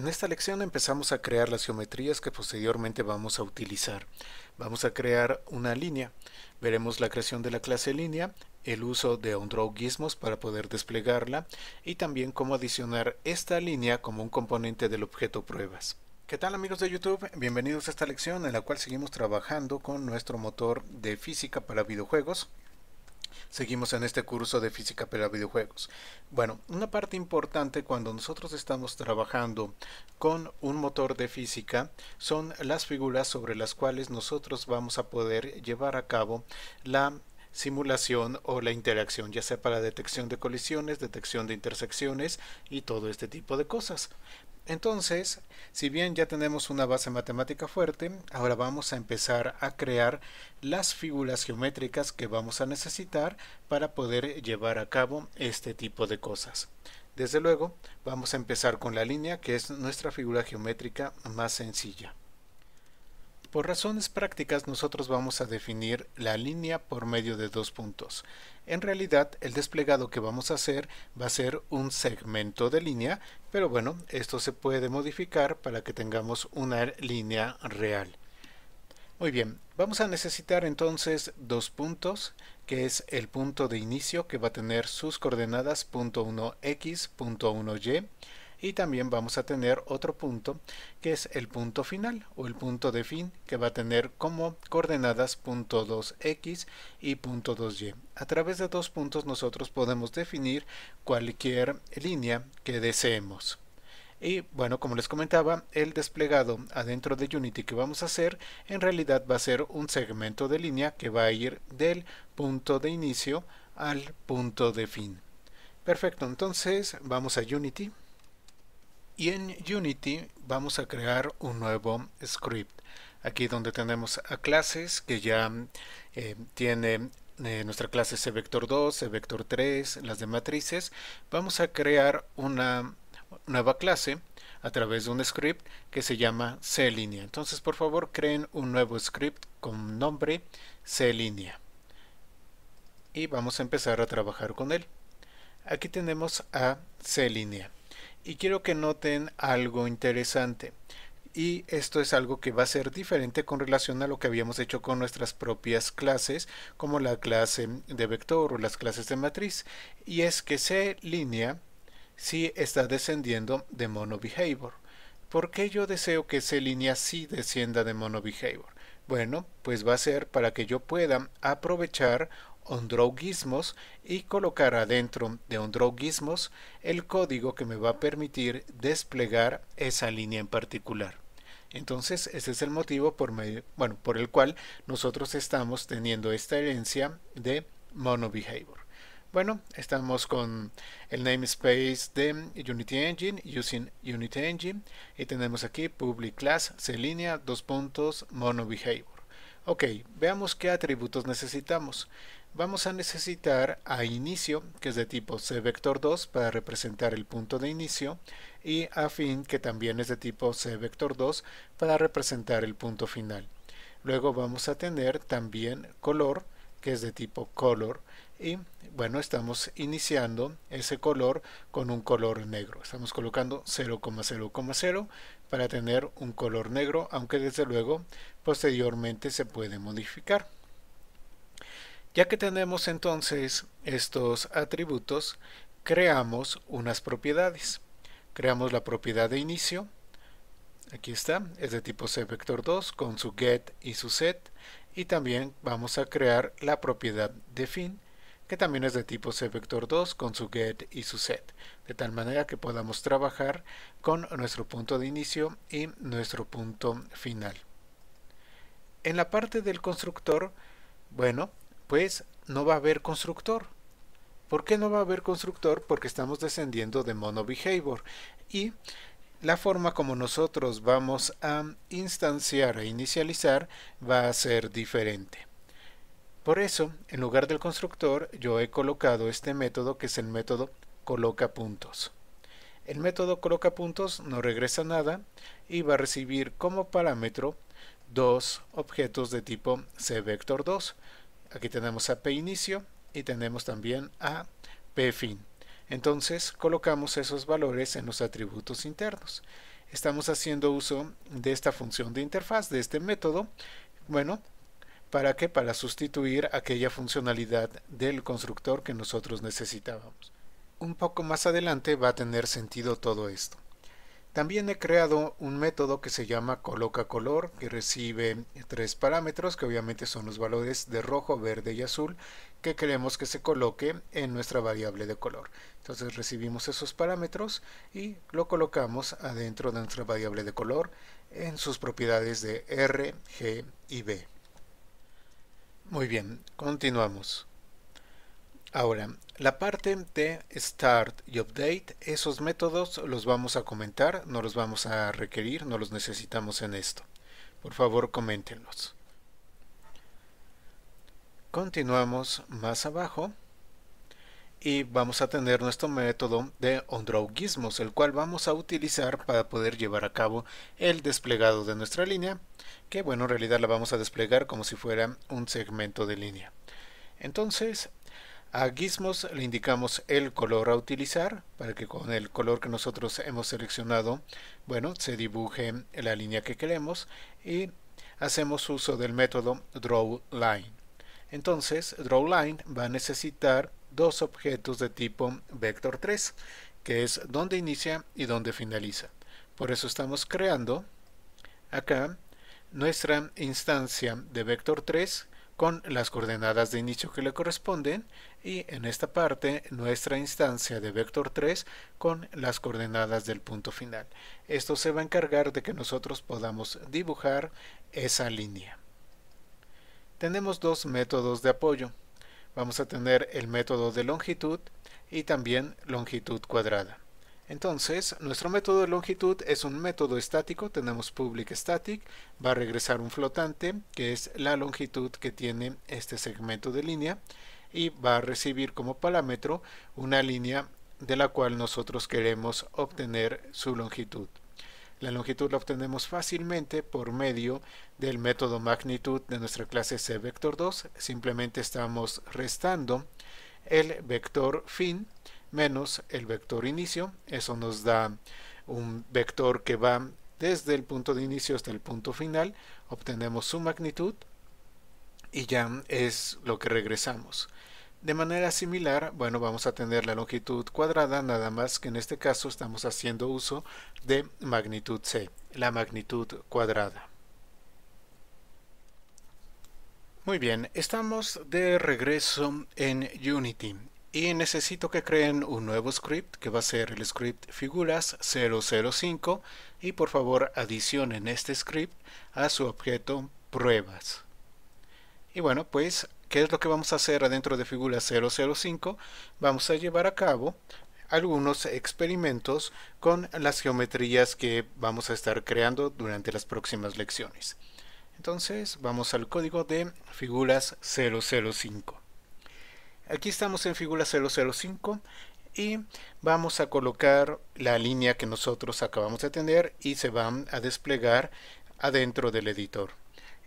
En esta lección empezamos a crear las geometrías que posteriormente vamos a utilizar. Vamos a crear una línea. Veremos la creación de la clase línea, el uso de OnDraw Gizmos para poder desplegarla y también cómo adicionar esta línea como un componente del objeto pruebas. ¿Qué tal amigos de YouTube? Bienvenidos a esta lección en la cual seguimos trabajando con nuestro motor de física para videojuegos. Seguimos en este curso de física para videojuegos. Bueno, una parte importante cuando nosotros estamos trabajando con un motor de física son las figuras sobre las cuales nosotros vamos a poder llevar a cabo la simulación o la interacción, ya sea para detección de colisiones, detección de intersecciones y todo este tipo de cosas. Entonces, si bien ya tenemos una base matemática fuerte, ahora vamos a empezar a crear las figuras geométricas que vamos a necesitar para poder llevar a cabo este tipo de cosas. Desde luego, vamos a empezar con la línea, que es nuestra figura geométrica más sencilla. Por razones prácticas nosotros vamos a definir la línea por medio de dos puntos. En realidad el desplegado que vamos a hacer va a ser un segmento de línea, pero bueno, esto se puede modificar para que tengamos una línea real. Muy bien, vamos a necesitar entonces dos puntos, que es el punto de inicio que va a tener sus coordenadas 1x, punto 1y, y también vamos a tener otro punto que es el punto final o el punto de fin que va a tener como coordenadas punto 2x y punto 2y. A través de dos puntos nosotros podemos definir cualquier línea que deseemos. Y bueno, como les comentaba, el desplegado adentro de Unity que vamos a hacer en realidad va a ser un segmento de línea que va a ir del punto de inicio al punto de fin. Perfecto, entonces vamos a Unity y en Unity vamos a crear un nuevo script. Aquí donde tenemos a clases que ya eh, tiene eh, nuestra clase C vector 2, C vector 3, las de matrices, vamos a crear una nueva clase a través de un script que se llama C Entonces, por favor, creen un nuevo script con nombre C Y vamos a empezar a trabajar con él. Aquí tenemos a C y quiero que noten algo interesante. Y esto es algo que va a ser diferente con relación a lo que habíamos hecho con nuestras propias clases, como la clase de vector o las clases de matriz. Y es que C línea sí está descendiendo de mono behavior. ¿Por qué yo deseo que C línea sí descienda de mono behavior? Bueno, pues va a ser para que yo pueda aprovechar ondrogismos y colocar adentro de ondroguismos el código que me va a permitir desplegar esa línea en particular. Entonces, ese es el motivo por, bueno, por el cual nosotros estamos teniendo esta herencia de monobehavior. Bueno, estamos con el namespace de Unity Engine, using Unity Engine, y tenemos aquí public class Línea, dos puntos monobehavior. Ok, veamos qué atributos necesitamos vamos a necesitar a inicio, que es de tipo C vector 2 para representar el punto de inicio, y a fin, que también es de tipo C vector 2 para representar el punto final. Luego vamos a tener también color, que es de tipo color, y bueno, estamos iniciando ese color con un color negro. Estamos colocando 0,0,0 para tener un color negro, aunque desde luego posteriormente se puede modificar. Ya que tenemos entonces estos atributos, creamos unas propiedades. Creamos la propiedad de inicio. Aquí está, es de tipo C vector 2 con su get y su set. Y también vamos a crear la propiedad de fin, que también es de tipo C vector 2 con su get y su set. De tal manera que podamos trabajar con nuestro punto de inicio y nuestro punto final. En la parte del constructor, bueno, pues no va a haber constructor. ¿Por qué no va a haber constructor? Porque estamos descendiendo de mono Y la forma como nosotros vamos a instanciar e inicializar va a ser diferente. Por eso, en lugar del constructor, yo he colocado este método que es el método coloca puntos. El método coloca puntos no regresa nada y va a recibir como parámetro dos objetos de tipo cvector2 Aquí tenemos a P-inicio y tenemos también a P-fin. Entonces colocamos esos valores en los atributos internos. Estamos haciendo uso de esta función de interfaz, de este método, bueno, ¿para qué? Para sustituir aquella funcionalidad del constructor que nosotros necesitábamos. Un poco más adelante va a tener sentido todo esto. También he creado un método que se llama coloca color que recibe tres parámetros que obviamente son los valores de rojo, verde y azul que queremos que se coloque en nuestra variable de color. Entonces recibimos esos parámetros y lo colocamos adentro de nuestra variable de color en sus propiedades de R, G y B. Muy bien, continuamos. Ahora, la parte de Start y Update, esos métodos los vamos a comentar, no los vamos a requerir, no los necesitamos en esto. Por favor, coméntenlos. Continuamos más abajo y vamos a tener nuestro método de onDrawGizmos, el cual vamos a utilizar para poder llevar a cabo el desplegado de nuestra línea, que bueno, en realidad la vamos a desplegar como si fuera un segmento de línea. Entonces, a Gizmos le indicamos el color a utilizar para que con el color que nosotros hemos seleccionado, bueno, se dibuje la línea que queremos y hacemos uso del método drawLine. Entonces, drawLine va a necesitar dos objetos de tipo vector3, que es donde inicia y donde finaliza. Por eso estamos creando acá nuestra instancia de vector3 con las coordenadas de inicio que le corresponden y en esta parte nuestra instancia de vector 3 con las coordenadas del punto final. Esto se va a encargar de que nosotros podamos dibujar esa línea. Tenemos dos métodos de apoyo. Vamos a tener el método de longitud y también longitud cuadrada. Entonces, nuestro método de longitud es un método estático, tenemos public static, va a regresar un flotante, que es la longitud que tiene este segmento de línea, y va a recibir como parámetro una línea de la cual nosotros queremos obtener su longitud. La longitud la obtenemos fácilmente por medio del método magnitud de nuestra clase cvector2. Simplemente estamos restando el vector fin menos el vector inicio. Eso nos da un vector que va desde el punto de inicio hasta el punto final. Obtenemos su magnitud y ya es lo que regresamos. De manera similar, bueno, vamos a tener la longitud cuadrada, nada más que en este caso estamos haciendo uso de magnitud C, la magnitud cuadrada. Muy bien, estamos de regreso en Unity y necesito que creen un nuevo script que va a ser el script figuras 005 y por favor adicionen este script a su objeto pruebas. Y bueno, pues, ¿qué es lo que vamos a hacer adentro de figuras 005? Vamos a llevar a cabo algunos experimentos con las geometrías que vamos a estar creando durante las próximas lecciones. Entonces, vamos al código de figuras 005. Aquí estamos en figura 005 y vamos a colocar la línea que nosotros acabamos de tener y se van a desplegar adentro del editor.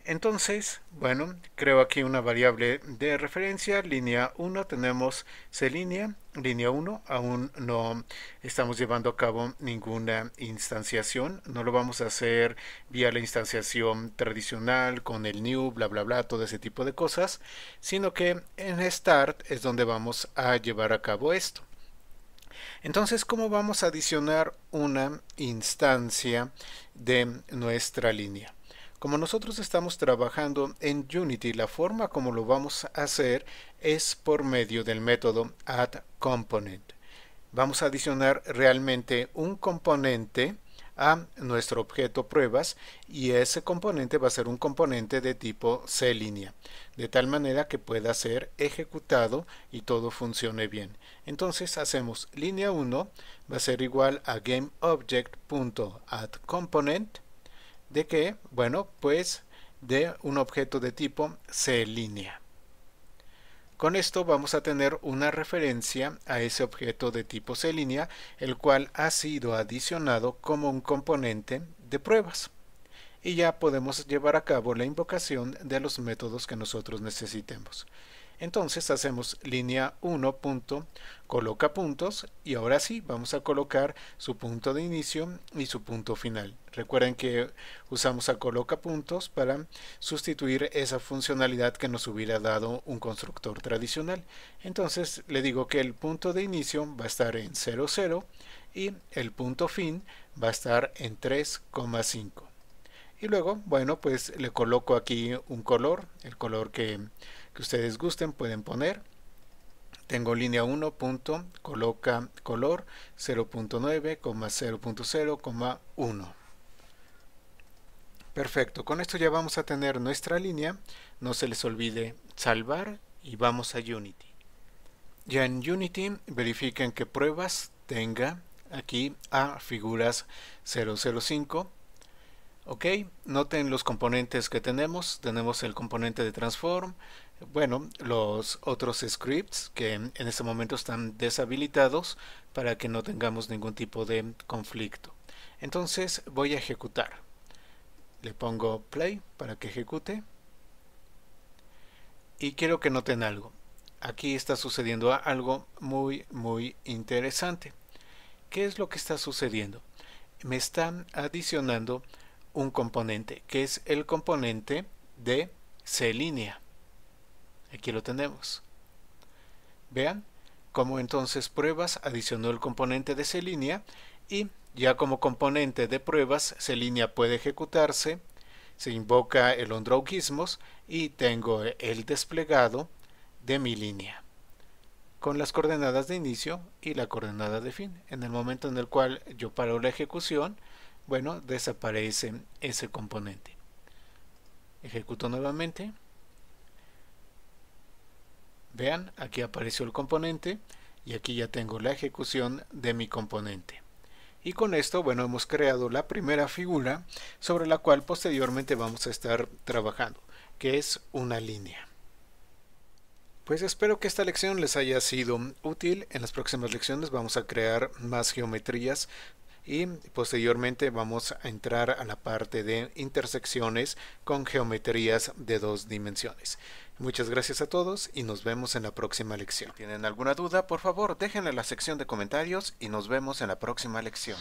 Entonces, bueno, creo aquí una variable de referencia, línea 1, tenemos C línea, línea 1, aún no estamos llevando a cabo ninguna instanciación, no lo vamos a hacer vía la instanciación tradicional con el new, bla bla bla, todo ese tipo de cosas, sino que en start es donde vamos a llevar a cabo esto. Entonces, ¿cómo vamos a adicionar una instancia de nuestra línea? Como nosotros estamos trabajando en Unity, la forma como lo vamos a hacer es por medio del método AddComponent. Vamos a adicionar realmente un componente a nuestro objeto pruebas y ese componente va a ser un componente de tipo C línea de tal manera que pueda ser ejecutado y todo funcione bien entonces hacemos línea 1 va a ser igual a GameObject.addComponent de qué? bueno, pues de un objeto de tipo C línea. Con esto vamos a tener una referencia a ese objeto de tipo C línea, el cual ha sido adicionado como un componente de pruebas. Y ya podemos llevar a cabo la invocación de los métodos que nosotros necesitemos. Entonces hacemos línea 1 punto, coloca puntos y ahora sí vamos a colocar su punto de inicio y su punto final. Recuerden que usamos a coloca puntos para sustituir esa funcionalidad que nos hubiera dado un constructor tradicional. Entonces le digo que el punto de inicio va a estar en 00 y el punto fin va a estar en 3,5 y luego bueno pues le coloco aquí un color el color que que ustedes gusten pueden poner. Tengo línea 1, punto, coloca color 0.9, 0.0, Perfecto, con esto ya vamos a tener nuestra línea. No se les olvide salvar y vamos a Unity. Ya en Unity verifiquen que pruebas tenga aquí a figuras 005. Ok, noten los componentes que tenemos. Tenemos el componente de transform, bueno, los otros scripts que en este momento están deshabilitados para que no tengamos ningún tipo de conflicto. Entonces voy a ejecutar. Le pongo play para que ejecute. Y quiero que noten algo. Aquí está sucediendo algo muy, muy interesante. ¿Qué es lo que está sucediendo? Me están adicionando un componente, que es el componente de C línea. Aquí lo tenemos. Vean cómo entonces pruebas adicionó el componente de C-Línea y ya como componente de pruebas C-Línea puede ejecutarse, se invoca el ondraugismos y tengo el desplegado de mi línea con las coordenadas de inicio y la coordenada de fin. En el momento en el cual yo paro la ejecución, bueno, desaparece ese componente. Ejecuto nuevamente. Vean, aquí apareció el componente y aquí ya tengo la ejecución de mi componente. Y con esto, bueno, hemos creado la primera figura sobre la cual posteriormente vamos a estar trabajando, que es una línea. Pues espero que esta lección les haya sido útil. En las próximas lecciones vamos a crear más geometrías y posteriormente vamos a entrar a la parte de intersecciones con geometrías de dos dimensiones. Muchas gracias a todos y nos vemos en la próxima lección. Si tienen alguna duda, por favor déjenla en la sección de comentarios y nos vemos en la próxima lección.